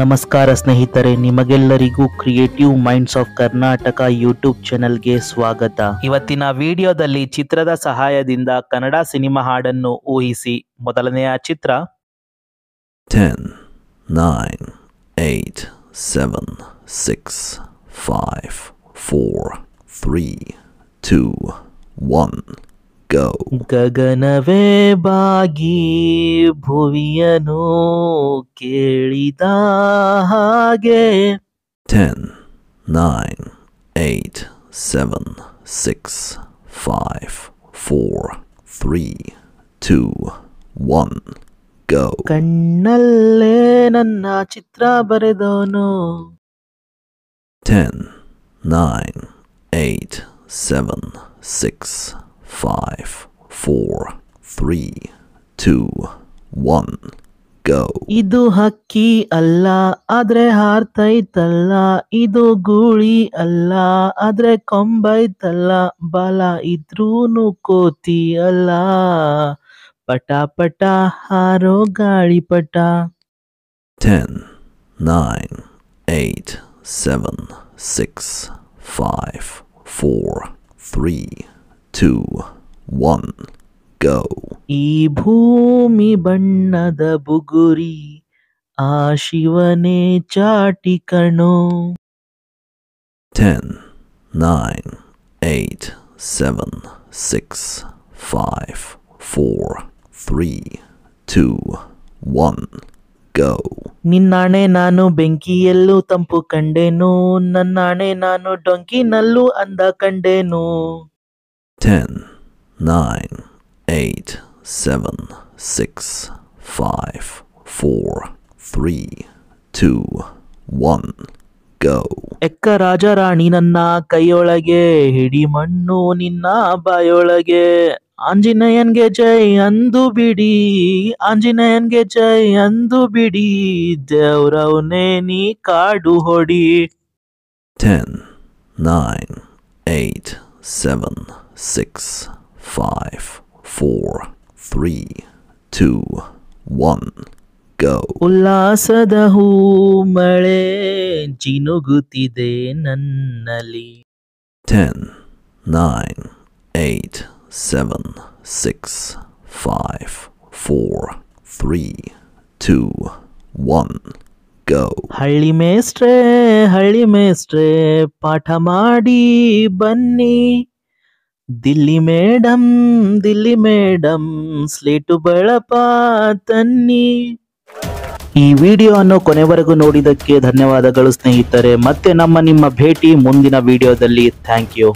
ನಮಸ್ಕಾರ ಸ್ನೇಹಿತರೆ ನಿಮಗೆಲ್ಲರಿಗೂ creative minds of Karnataka YouTube ಚಾನೆಲ್ಗೆ ಸ್ವಾಗತ ಇವತ್ತಿನ ವಿಡಿಯೋದಲ್ಲಿ ಚಿತ್ರದ ಸಹಾಯದಿಂದ ಕನ್ನಡ ಸಿನಿಮಾ ಹಾಡನ್ನು ಊಹಿಸಿ ಮೊದಲನೆಯ ಚಿತ್ರ ten nine eight seven six five four three two one go. Gagana vebagi bhuviyano kelida hage. 10, 9, 8, 7, 6, 5, 4, 3, 2, 1, go. Kannalle nanna chitra 10, 9, 8, 7, 6, five, four, three, two, one, go. Idu haki Allah adre hartai tala. Idu guri Allah adre kombai tala. Bala idrunu koti Allah. Pata pata haro gari pata. Ten, nine, eight, seven, six, five, four, three two, one, go. ಈ ಭೂಮಿ ಬಣ್ಣದ ಬುಗುರಿ ಆ ಶಿವನೇ ಚಾಟಿ ಕಣೋ Ten, nine, eight, seven, six, five, four, three, two, one, go. ನಿನ್ನಾಣೆ ನಾನು ಬೆಂಕಿಯಲ್ಲೂ ತಂಪು ಕಂಡೆನು ನನ್ನಾಣೆ ನಾನು ಡೊಂಕಿನಲ್ಲೂ ಅಂದ ಕಂಡೆನು 10, 9, 8, 7, 6, 5, 4, 3, 2, 1, go. ಎಕ್ಕ ರಾಜರಾಣಿ ನನ್ನ ಕೈಯೊಳಗೆ ಹಿಡಿ ಮಣ್ಣು ನಿನ್ನ ಬಾಯೊಳಗೆ ಆಂಜನೇಯನ್ಗೆ ಜೈ ಅಂದು ಬಿಡಿ ಆಂಜನೇಯನ್ಗೆ ಜೈ ಅಂದು ಬಿಡಿ ದೇವ್ರವನೇ ನೀ ಕಾಡು ಹೊಡಿ 10, 9, 8, 7, six, five, four, three, two, one. Go. ಉಲ್ಲಾಸದ ಹೂಮಳೆ ಚಿನುಗುತ್ತಿದೆ ನನ್ನಲ್ಲಿ ten nine eight seven six five four three two one go ಹಳ್ಳಿ ಮೇಸ್ಟ್ರೆ ಹಳ್ಳಿ ಮೇಸ್ಟ್ರೆ ಪಾಠ ಮಾಡಿ ಬನ್ನಿ Delhi madam Delhi madam slate ಬಳಪ ತನ್ನಿ ಈ ವಿಡಿಯೋ ಅನ್ನು ಕೊನೆವರೆಗೂ ನೋಡಿದಕ್ಕೆ ಧನ್ಯವಾದಗಳು ಸ್ನೇಹಿತರೆ ಮತ್ತೆ ನಮ್ಮ ನಿಮ್ಮ ಭೇಟಿ ಮುಂದಿನ ವಿಡಿಯೋದಲ್ಲಿ ಥ್ಯಾಂಕ್ ಯು